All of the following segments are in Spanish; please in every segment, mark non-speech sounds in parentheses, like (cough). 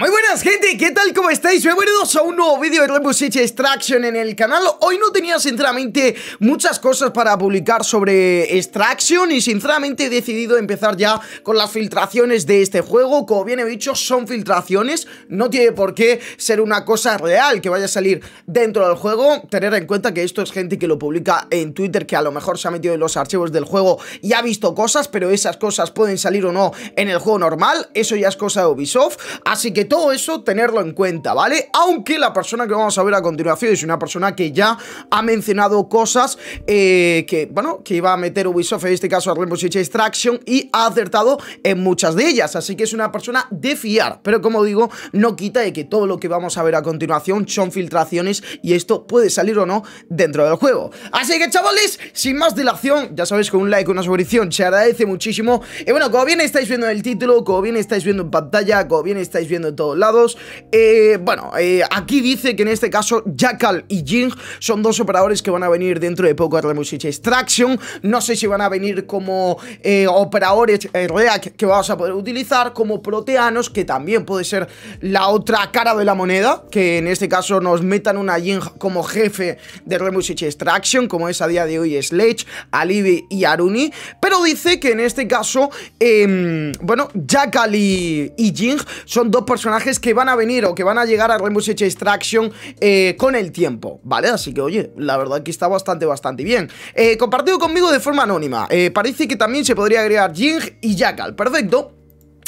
Muy buenas gente, ¿qué tal? ¿Cómo estáis? Bienvenidos a un nuevo vídeo de Rainbow Extraction en el canal Hoy no tenía sinceramente muchas cosas para publicar sobre Extraction Y sinceramente he decidido empezar ya con las filtraciones de este juego Como bien he dicho, son filtraciones No tiene por qué ser una cosa real que vaya a salir dentro del juego Tener en cuenta que esto es gente que lo publica en Twitter Que a lo mejor se ha metido en los archivos del juego y ha visto cosas Pero esas cosas pueden salir o no en el juego normal Eso ya es cosa de Ubisoft Así que todo eso tenerlo en cuenta, ¿vale? Aunque la persona que vamos a ver a continuación es una persona que ya ha mencionado cosas eh, que, bueno, que iba a meter Ubisoft, en este caso a Rainbow Extraction, y ha acertado en muchas de ellas, así que es una persona de fiar, pero como digo, no quita de que todo lo que vamos a ver a continuación son filtraciones y esto puede salir o no dentro del juego. Así que chavales, sin más dilación, ya sabéis con un like, una suscripción, se agradece muchísimo, y bueno, como bien estáis viendo el título, como bien estáis viendo en pantalla, como bien estáis viendo en todos lados, eh, bueno, eh, aquí dice que en este caso Jackal y Jing son dos operadores que van a venir dentro de poco a Rainbow Extraction. No sé si van a venir como eh, operadores React que vamos a poder utilizar, como proteanos, que también puede ser la otra cara de la moneda, que en este caso nos metan una Jing como jefe de Six Extraction, como es a día de hoy Sledge, Alibi y Aruni, pero dice que en este caso, em, bueno, Jackal y, y Jing son dos personajes que que van a venir o que van a llegar a Rainbow Six Extraction eh, con el tiempo, ¿vale? Así que, oye, la verdad que está bastante, bastante bien. Eh, compartido conmigo de forma anónima. Eh, parece que también se podría agregar Jing y Jackal. Perfecto.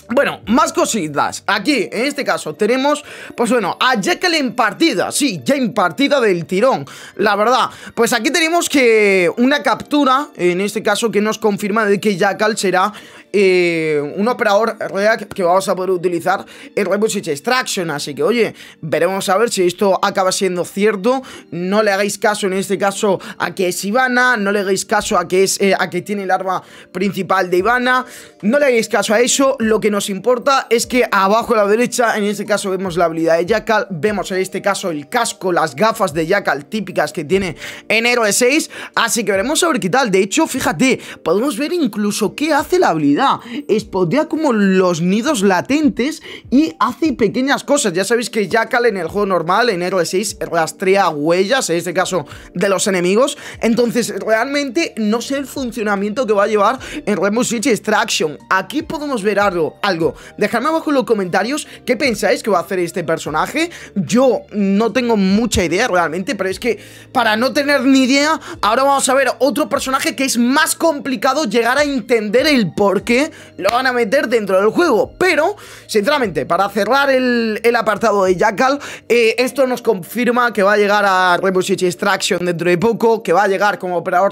Bueno, más cositas. Aquí, en este caso, tenemos, pues bueno, a Jekyll en partida. Sí, ya en partida del tirón. La verdad, pues aquí tenemos que una captura, en este caso, que nos confirma de que Jackal será eh, un operador React que vamos a poder utilizar en reverse Extraction. Así que, oye, veremos a ver si esto acaba siendo cierto. No le hagáis caso, en este caso, a que es Ivana. No le hagáis caso a que, es, eh, a que tiene el arma principal de Ivana. No le hagáis caso a eso. Lo que nos importa es que abajo a la derecha, en este caso vemos la habilidad de Jackal, vemos en este caso el casco, las gafas de Jackal típicas que tiene en Héroe 6, así que veremos a ver qué tal. De hecho, fíjate, podemos ver incluso qué hace la habilidad. espondea como los nidos latentes y hace pequeñas cosas. Ya sabéis que Jackal en el juego normal, en Héroe 6, rastrea huellas, en este caso de los enemigos. Entonces, realmente no sé el funcionamiento que va a llevar en Rainbow Switch Extraction. Aquí podemos ver algo algo. Dejadme abajo en los comentarios qué pensáis que va a hacer este personaje. Yo no tengo mucha idea realmente, pero es que para no tener ni idea, ahora vamos a ver otro personaje que es más complicado llegar a entender el por qué lo van a meter dentro del juego. Pero, sinceramente, para cerrar el, apartado de Jackal, eh, esto nos confirma que va a llegar a Rainbow Six Extraction dentro de poco, que va a llegar como operador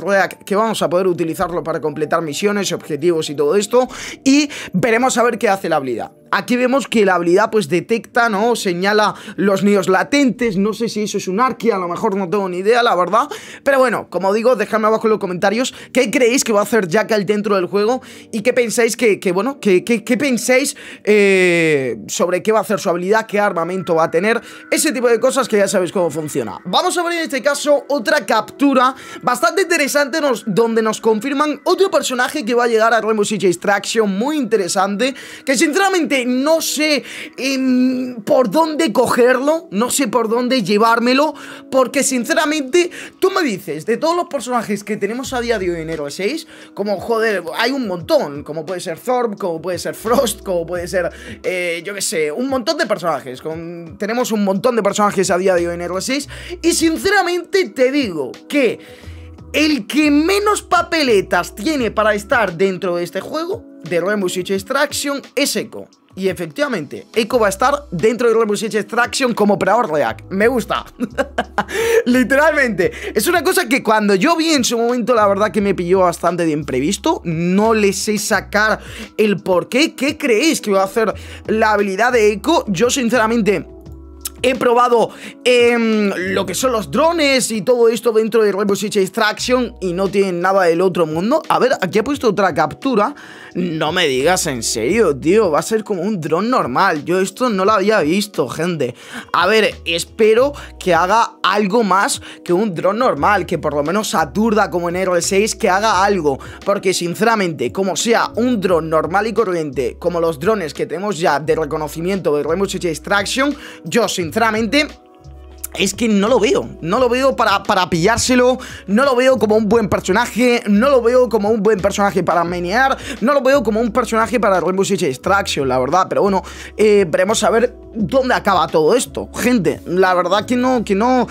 que vamos a poder utilizarlo para completar misiones, objetivos y todo esto. Y veremos a ver qué ¿qué hace la habilidad? Aquí vemos que la habilidad pues detecta, ¿no? Señala los nidos latentes, no sé si eso es un arqui, a lo mejor no tengo ni idea, la verdad. Pero bueno, como digo, dejadme abajo en los comentarios qué creéis que va a hacer Jackal dentro del juego y qué pensáis que, que bueno, qué que, pensáis eh, sobre qué va a hacer su habilidad, qué armamento va a tener, ese tipo de cosas que ya sabéis cómo funciona. Vamos a ver en este caso otra captura bastante interesante donde nos confirman otro personaje que va a llegar a Rainbow Six Extraction, muy interesante, que sinceramente no sé em, por dónde cogerlo, no sé por dónde llevármelo, porque sinceramente tú me dices, de todos los personajes que tenemos a día de hoy en Hero 6, como joder, hay un montón, como puede ser Thorb, como puede ser Frost, como puede ser, eh, yo qué sé, un montón de personajes, tenemos un montón de personajes a día de hoy en Hero 6, y sinceramente te digo que... El que menos papeletas tiene para estar dentro de este juego, de Rainbow Six Extraction, es Echo. Y efectivamente, Echo va a estar dentro de Rainbow Extraction como operador React. Me gusta. (laughs) Literalmente. Es una cosa que cuando yo vi en su momento, la verdad que me pilló bastante de imprevisto. No le sé sacar el por qué. ¿Qué creéis que va a hacer la habilidad de Echo? Yo, sinceramente he probado em, lo que son los drones y todo esto dentro de Rainbow Six Extraction y no tienen nada del otro mundo. A ver, aquí he puesto otra captura. No me digas en serio, tío, va a ser como un dron normal. Yo esto no lo había visto, gente. A ver, espero que haga algo más que un dron normal, que por lo menos aturda como en Hero 6, que haga algo. Porque sinceramente, como sea un dron normal y corriente, como los drones que tenemos ya de reconocimiento de Rainbow Six Extraction, yo sinceramente sinceramente, es que no lo veo. No lo veo para, para, pillárselo. No lo veo como un buen personaje. No lo veo como un buen personaje para menear. No lo veo como un personaje para Rainbow Six Extraction, la verdad. Pero bueno, eh, veremos a ver dónde acaba todo esto. Gente, la verdad que no, que no.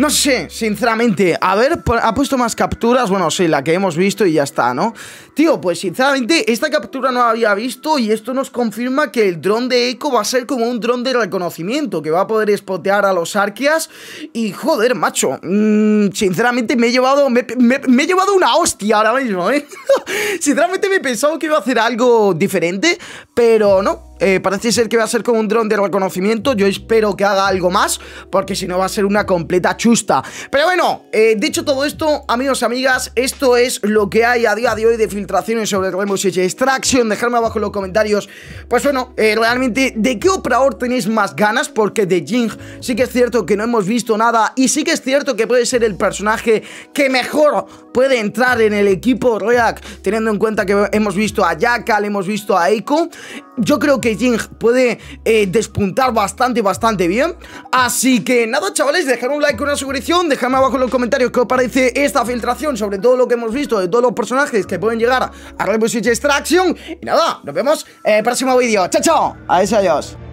No sé, sinceramente. A ver, ha puesto más capturas. Bueno, sí, la que hemos visto y ya está, ¿no? Tío, pues sinceramente, esta captura no la había visto y esto nos confirma que el dron de Echo va a ser como un dron de reconocimiento, que va a poder espotear a los arqueas. Y joder, macho. Mm, sinceramente, me he llevado. Me, me, he llevado una hostia ahora mismo, ¿eh? (laughs) sinceramente me he pensado que iba a hacer algo diferente, pero no. Eh, parece ser que va a ser como un dron de reconocimiento. Yo espero que haga algo más, porque si no va a ser una completa chusta. Pero bueno, eh, dicho todo esto, amigos y amigas, esto es lo que hay a día de hoy de filtraciones sobre Rainbow Six Extraction. Dejadme abajo en los comentarios, pues bueno, eh, realmente, ¿de qué operador tenéis más ganas? Porque de Jing sí que es cierto que no hemos visto nada y sí que es cierto que puede ser el personaje que mejor puede entrar en el equipo Royak. teniendo en cuenta que hemos visto a Jackal hemos visto a Eiko. Yo creo que puede eh, despuntar bastante, bastante bien Así que nada chavales, dejar un like, una suscripción Dejadme abajo en los comentarios qué os parece esta filtración Sobre todo lo que hemos visto de todos los personajes que pueden llegar a Rainbow Extraction Y nada, nos vemos en el próximo vídeo, chao chao, adiós adiós